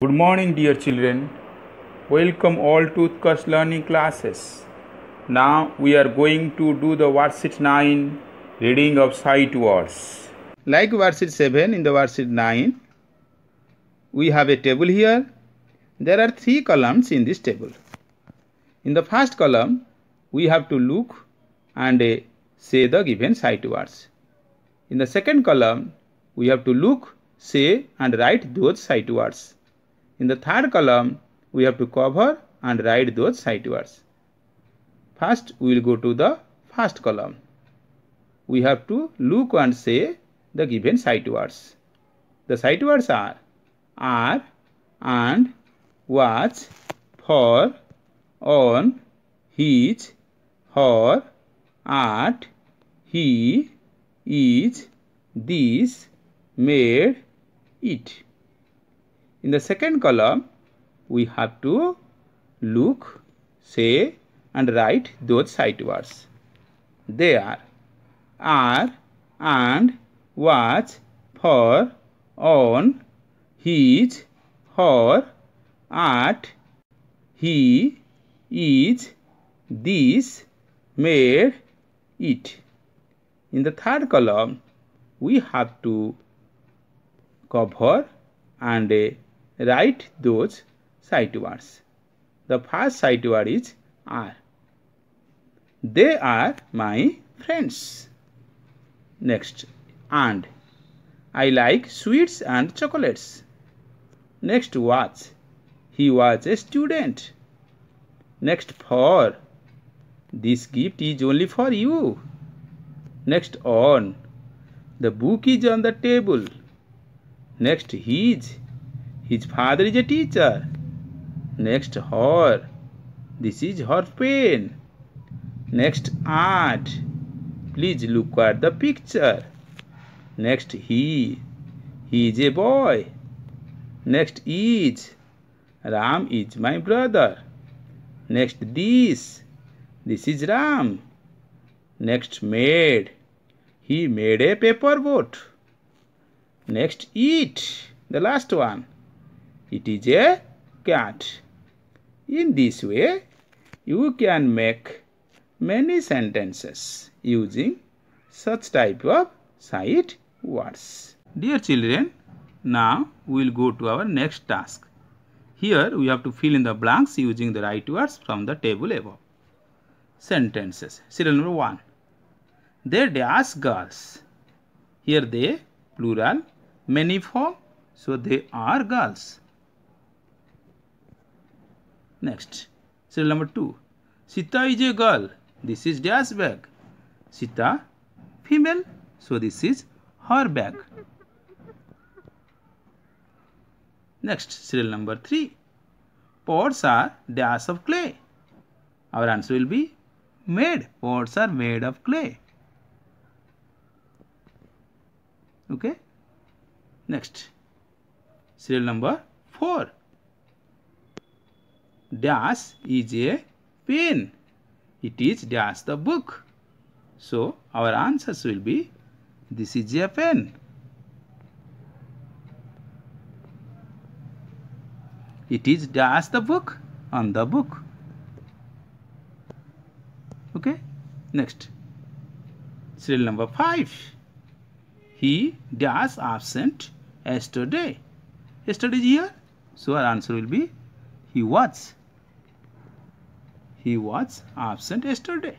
Good morning, dear children. Welcome all to Utkarsh Learning classes. Now we are going to do the Varsit 9 reading of sight words. Like Varsit 7 in the Varsit 9, we have a table here. There are three columns in this table. In the first column, we have to look and uh, say the given sight words. In the second column, we have to look, say and write those sight words. In the third column, we have to cover and write those sight words. First, we will go to the first column. We have to look and say the given sight words. The sight words are are and what for on his her at he is this made it in the second column, we have to look, say and write those sight words. They are are and was for on his her at he is this made it. In the third column, we have to cover and write those sight words. The first sight word is are. They are my friends. Next, and. I like sweets and chocolates. Next, was. He was a student. Next, for. This gift is only for you. Next, on. The book is on the table. Next, his. His father is a teacher. Next, her. This is her pen. Next, art. Please look at the picture. Next, he. He is a boy. Next, is. Ram is my brother. Next, this. This is Ram. Next, made. He made a paper boat. Next, eat. The last one it is a cat. In this way, you can make many sentences using such type of sight words. Dear children, now we will go to our next task. Here we have to fill in the blanks using the right words from the table above. Sentences. Serial number 1. They dash girls. Here they plural many form. So they are girls. Next, serial number 2. Sita is a girl. This is dash bag. Sita, female. So this is her bag. Next, serial number 3. Pots are dash of clay. Our answer will be made. Pots are made of clay. Okay. Next, serial number 4 dash is a pen. It is dash the book. So our answers will be this is a pen. It is dash the book on the book. Okay. Next. Serial number 5. He dash absent yesterday. Yesterday is here. So our answer will be he was. He was absent yesterday.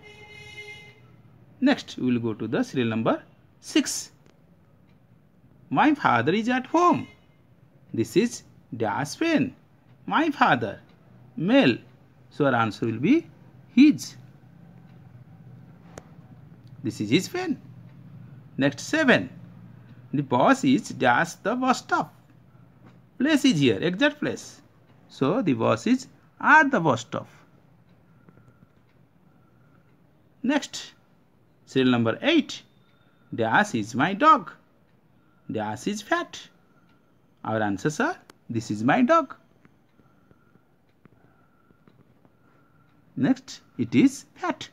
Next, we will go to the serial number 6. My father is at home. This is dash pen. My father. Male. So our answer will be his. This is his pen. Next 7. The boss is dash the bus stop. Place is here. Exact place. So the boss is at the bus stop. Next, serial number 8. The ass is my dog. The ass is fat. Our answers are this is my dog. Next, it is fat.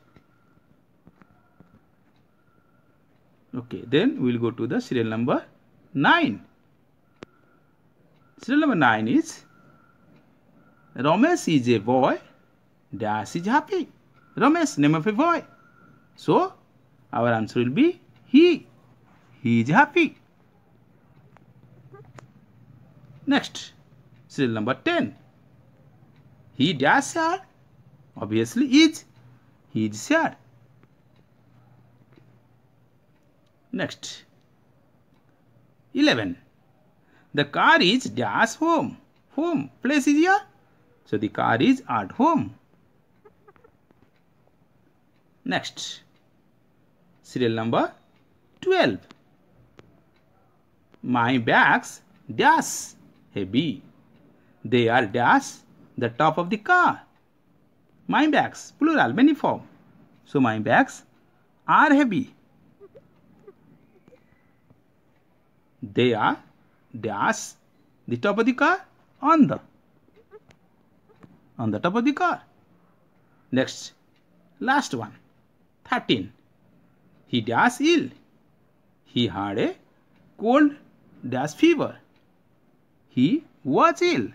Okay, then we will go to the serial number 9. Serial number 9 is Ramesh is a boy, ass is happy. Ramesh, name of a boy. So, our answer will be he. He is happy. Next, serial number 10. He does sad. Obviously is. He is sad. Next, 11. The car is dash home. Home. Place is here. So, the car is at home. Next, serial number 12. My bags dash heavy. They are dash the top of the car. My bags plural many form. So my bags are heavy. They are dash the top of the car on the on the top of the car. Next last one 13 he dash ill. He had a cold dash fever. He was ill.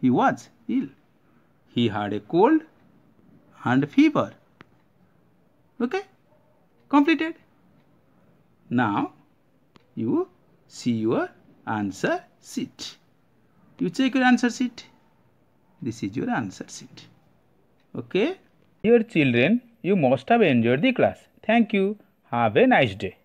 He was ill. He had a cold and fever. Okay? Completed. Now, you see your answer sheet. You check your answer sheet. This is your answer sheet. Okay? Dear children, you must have enjoyed the class. Thank you. Have a nice day.